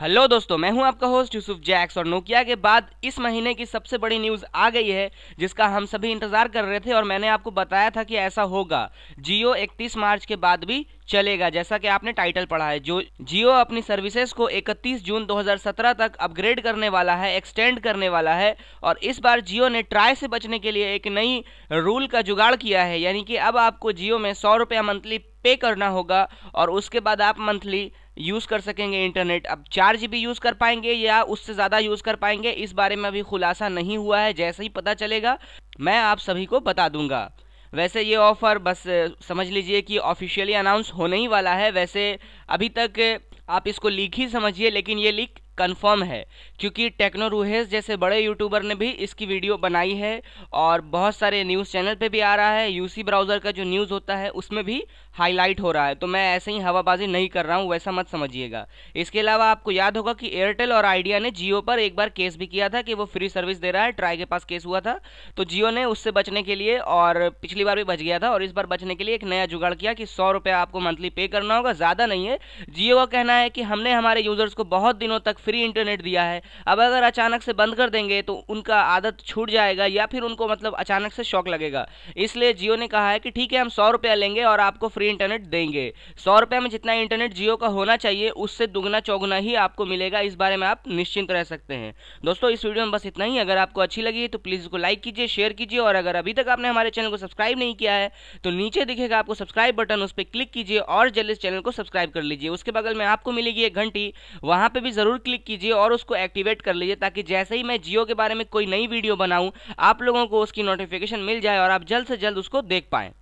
hello दोस्तों मैं हूं आपका होस्ट यूसुफ जैक्स और नोकिया के बाद इस महीने की सबसे बड़ी न्यूज़ आ गई है जिसका हम सभी इंतज़ार कर रहे थे और मैंने आपको बताया था कि ऐसा होगा जियो 31 मार्च के बाद भी चलेगा जैसा कि आपने टाइटल पढ़ा है जो जियो अपनी सर्विसेज को 31 जून 2017 तक अपग्रेड करने वाला है एक्सटेंड करने वाला है और इस बार जियो ने ट्राई से बचने के लिए एक नई रूल का जुगाड़ किया है यानी कि अब आपको जियो में सौ रुपया मंथली पे करना होगा और उसके बाद आप मंथली यूज़ कर सकेंगे इंटरनेट अब चार जी यूज़ कर पाएंगे या उससे ज़्यादा यूज़ कर पाएंगे इस बारे में अभी खुलासा नहीं हुआ है जैसे ही पता चलेगा मैं आप सभी को बता दूंगा वैसे ये ऑफ़र बस समझ लीजिए कि ऑफिशियली अनाउंस होने ही वाला है वैसे अभी तक आप इसको लीक ही समझिए लेकिन ये लीक कंफर्म है क्योंकि टेक्नो रूहेस जैसे बड़े यूट्यूबर ने भी इसकी वीडियो बनाई है और बहुत सारे न्यूज़ चैनल पे भी आ रहा है यूसी ब्राउज़र का जो न्यूज़ होता है उसमें भी हाईलाइट हो रहा है तो मैं ऐसे ही हवाबाजी नहीं कर रहा हूँ वैसा मत समझिएगा इसके अलावा आपको याद होगा कि एयरटेल और आइडिया ने जियो पर एक बार केस भी किया था कि वो फ्री सर्विस दे रहा है ट्राई के पास केस हुआ था तो जियो ने उससे बचने के लिए और पिछली बार भी बच गया था और इस बार बचने के लिए एक नया जुगाड़ किया कि सौ आपको मंथली पे करना होगा ज़्यादा नहीं है जियो का कहना है कि हमने हमारे यूज़र्स को बहुत दिनों तक फ्री इंटरनेट दिया है अब अगर अचानक से बंद कर देंगे तो उनका आदत छूट जाएगा या फिर उनको मतलब अचानक से शौक लगेगा इसलिए जियो ने कहा है कि ठीक है हम सौ रुपया लेंगे और आपको फ्री इंटरनेट देंगे सौ रुपये में जितना इंटरनेट जियो का होना चाहिए उससे दुगना चौगुना ही आपको मिलेगा इस बारे में आप निश्चिंत रह सकते हैं दोस्तों इस वीडियो में बस इतना ही अगर आपको अच्छी लगी तो प्लीज़ इसको लाइक कीजिए शेयर कीजिए और अगर अभी तक आपने हमारे चैनल को सब्सक्राइब नहीं किया है तो नीचे दिखेगा आपको सब्सक्राइब बटन उस पर क्लिक कीजिए और जल्द इस चैनल को सब्सक्राइब कर लीजिए उसके बगल में आपको मिलेगी एक घंटी वहाँ पर भी ज़रूर क्लिक क्लिक कीजिए और उसको एक्टिवेट कर लीजिए ताकि जैसे ही मैं जियो के बारे में कोई नई वीडियो बनाऊँ आप लोगों को उसकी नोटिफिकेशन मिल जाए और आप जल्द से जल्द उसको देख पाएँ